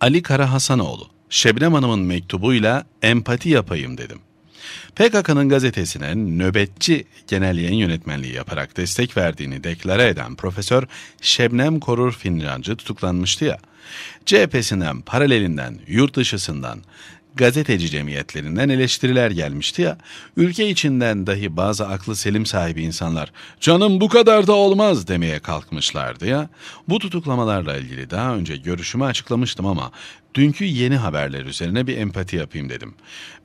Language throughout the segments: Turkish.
Ali Kara Hasanoğlu, Şebnem Hanım'ın mektubuyla empati yapayım dedim. PKK'nın gazetesine nöbetçi genel yayın yönetmenliği yaparak destek verdiğini deklare eden Profesör Şebnem Korur Fincancı tutuklanmıştı ya. CHP'sinden, paralelinden, yurt dışısından, gazeteci cemiyetlerinden eleştiriler gelmişti ya. Ülke içinden dahi bazı aklı selim sahibi insanlar canım bu kadar da olmaz demeye kalkmışlardı ya. Bu tutuklamalarla ilgili daha önce görüşümü açıklamıştım ama dünkü yeni haberler üzerine bir empati yapayım dedim.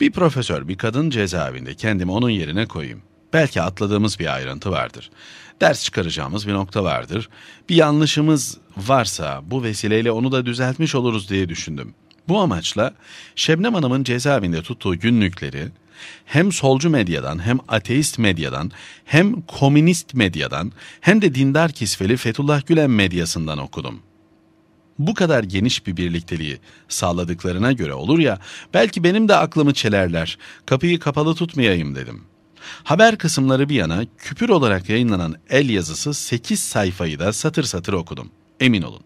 Bir profesör bir kadın cezaevinde kendimi onun yerine koyayım. Belki atladığımız bir ayrıntı vardır. Ders çıkaracağımız bir nokta vardır. Bir yanlışımız varsa bu vesileyle onu da düzeltmiş oluruz diye düşündüm. Bu amaçla Şebnem Hanım'ın cezaevinde tuttuğu günlükleri hem solcu medyadan hem ateist medyadan hem komünist medyadan hem de dindar kisveli Fethullah Gülen medyasından okudum. Bu kadar geniş bir birlikteliği sağladıklarına göre olur ya belki benim de aklımı çelerler kapıyı kapalı tutmayayım dedim. Haber kısımları bir yana küpür olarak yayınlanan el yazısı 8 sayfayı da satır satır okudum emin olun.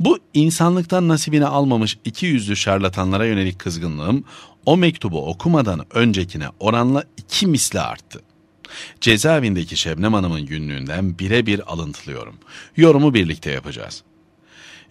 Bu insanlıktan nasibini almamış iki yüzlü şarlatanlara yönelik kızgınlığım o mektubu okumadan öncekine oranla iki misli arttı. Cezaevindeki Şebnem Hanım'ın günlüğünden birebir alıntılıyorum. Yorumu birlikte yapacağız.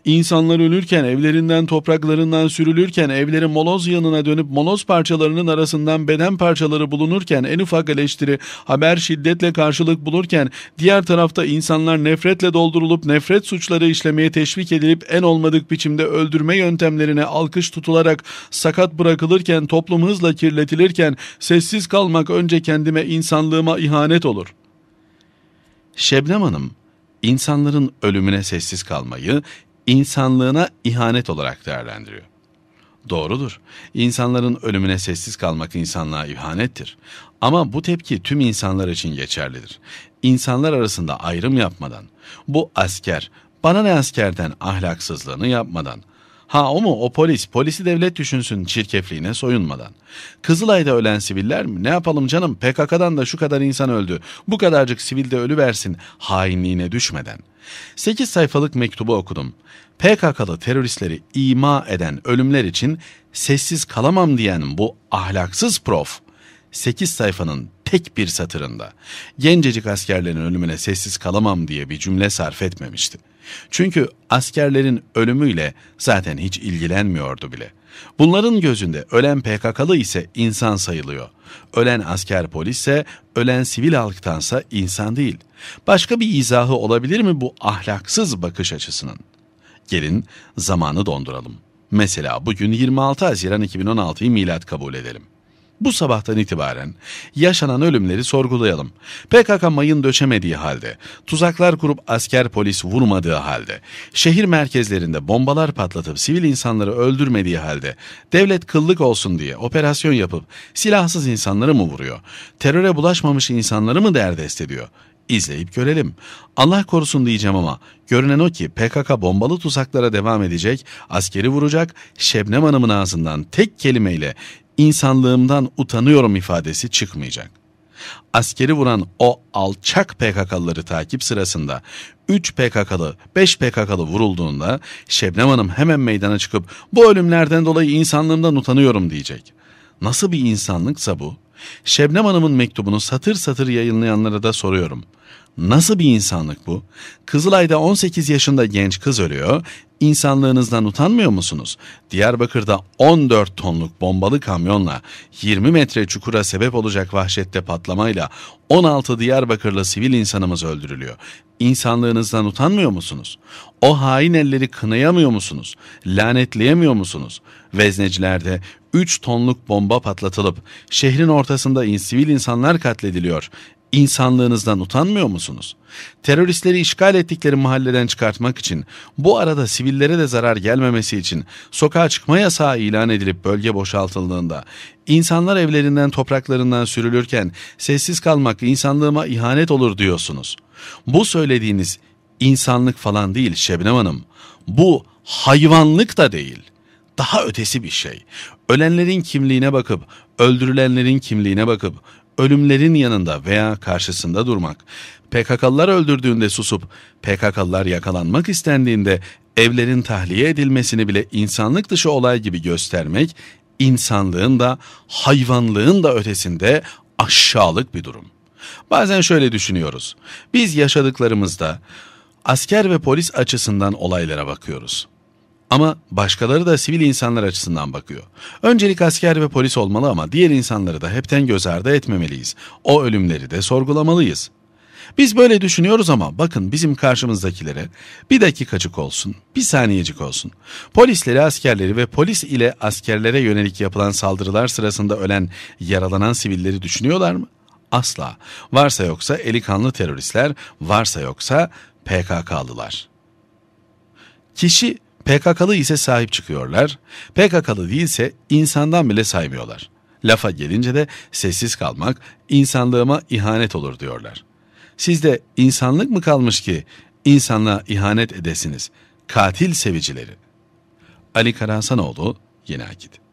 İnsanlar ölürken, evlerinden topraklarından sürülürken, evleri moloz yanına dönüp moloz parçalarının arasından beden parçaları bulunurken, en ufak eleştiri, haber şiddetle karşılık bulurken, diğer tarafta insanlar nefretle doldurulup nefret suçları işlemeye teşvik edilip en olmadık biçimde öldürme yöntemlerine alkış tutularak sakat bırakılırken, toplum hızla kirletilirken, sessiz kalmak önce kendime insanlığıma ihanet olur. Şebnem Hanım, insanların ölümüne sessiz kalmayı, insanlığına ihanet olarak değerlendiriyor. Doğrudur. İnsanların ölümüne sessiz kalmak insanlığa ihanettir. Ama bu tepki tüm insanlar için geçerlidir. İnsanlar arasında ayrım yapmadan, bu asker, bana ne askerden ahlaksızlığını yapmadan, Ha o mu o polis. Polisi devlet düşünsün çirkefliğine soyunmadan. Kızılay'da ölen siviller mi? Ne yapalım canım PKK'dan da şu kadar insan öldü. Bu kadarcık sivil de ölüversin hainliğine düşmeden. 8 sayfalık mektubu okudum. PKK'lı teröristleri ima eden ölümler için sessiz kalamam diyen bu ahlaksız prof 8 sayfanın tek bir satırında gencecik askerlerin ölümüne sessiz kalamam diye bir cümle sarf etmemişti. Çünkü askerlerin ölümüyle zaten hiç ilgilenmiyordu bile. Bunların gözünde ölen PKK'lı ise insan sayılıyor. Ölen asker polisse, ölen sivil halktansa insan değil. Başka bir izahı olabilir mi bu ahlaksız bakış açısının? Gelin zamanı donduralım. Mesela bugün 26 Haziran 2016'yı milat kabul edelim. Bu sabahtan itibaren yaşanan ölümleri sorgulayalım. PKK mayın döşemediği halde, tuzaklar kurup asker polis vurmadığı halde, şehir merkezlerinde bombalar patlatıp sivil insanları öldürmediği halde, devlet kıllık olsun diye operasyon yapıp silahsız insanları mı vuruyor? Teröre bulaşmamış insanları mı derdest ediyor? İzleyip görelim. Allah korusun diyeceğim ama görünen o ki PKK bombalı tuzaklara devam edecek, askeri vuracak, Şebnem Hanım'ın ağzından tek kelimeyle insanlığımdan utanıyorum ifadesi çıkmayacak. Askeri vuran o alçak PKK'lıları takip sırasında 3 PKK'lı, 5 PKK'lı vurulduğunda Şebnem Hanım hemen meydana çıkıp bu ölümlerden dolayı insanlığımdan utanıyorum diyecek. Nasıl bir insanlıksa bu? Şebnem Hanım'ın mektubunu satır satır yayınlayanlara da soruyorum. Nasıl bir insanlık bu? Kızılay'da 18 yaşında genç kız ölüyor İnsanlığınızdan utanmıyor musunuz? Diyarbakır'da 14 tonluk bombalı kamyonla 20 metre çukura sebep olacak vahşette patlamayla 16 Diyarbakırlı sivil insanımız öldürülüyor. İnsanlığınızdan utanmıyor musunuz? O hain elleri kınayamıyor musunuz? Lanetleyemiyor musunuz? Veznecilerde 3 tonluk bomba patlatılıp şehrin ortasında in sivil insanlar katlediliyor. İnsanlığınızdan utanmıyor musunuz? Teröristleri işgal ettikleri mahalleden çıkartmak için, bu arada sivillere de zarar gelmemesi için sokağa çıkma yasağı ilan edilip bölge boşaltıldığında, insanlar evlerinden topraklarından sürülürken sessiz kalmak insanlığıma ihanet olur diyorsunuz. Bu söylediğiniz insanlık falan değil Şebnem Hanım. Bu hayvanlık da değil. Daha ötesi bir şey. Ölenlerin kimliğine bakıp, öldürülenlerin kimliğine bakıp, ölümlerin yanında veya karşısında durmak, PKK'lılar öldürdüğünde susup PKK'lılar yakalanmak istendiğinde evlerin tahliye edilmesini bile insanlık dışı olay gibi göstermek insanlığın da hayvanlığın da ötesinde aşağılık bir durum. Bazen şöyle düşünüyoruz. Biz yaşadıklarımızda asker ve polis açısından olaylara bakıyoruz. Ama başkaları da sivil insanlar açısından bakıyor. Öncelik asker ve polis olmalı ama diğer insanları da hepten göz ardı etmemeliyiz. O ölümleri de sorgulamalıyız. Biz böyle düşünüyoruz ama bakın bizim karşımızdakilere bir dakikacık olsun, bir saniyecik olsun. Polisleri, askerleri ve polis ile askerlere yönelik yapılan saldırılar sırasında ölen, yaralanan sivilleri düşünüyorlar mı? Asla. Varsa yoksa eli kanlı teröristler, varsa yoksa PKK'lılar. Kişi PKK'lı ise sahip çıkıyorlar, PKK'lı değilse insandan bile saymıyorlar. Lafa gelince de sessiz kalmak insanlığıma ihanet olur diyorlar. Sizde insanlık mı kalmış ki insanlığa ihanet edesiniz, katil sevicileri. Ali Karahsanoğlu, Yeni Akit.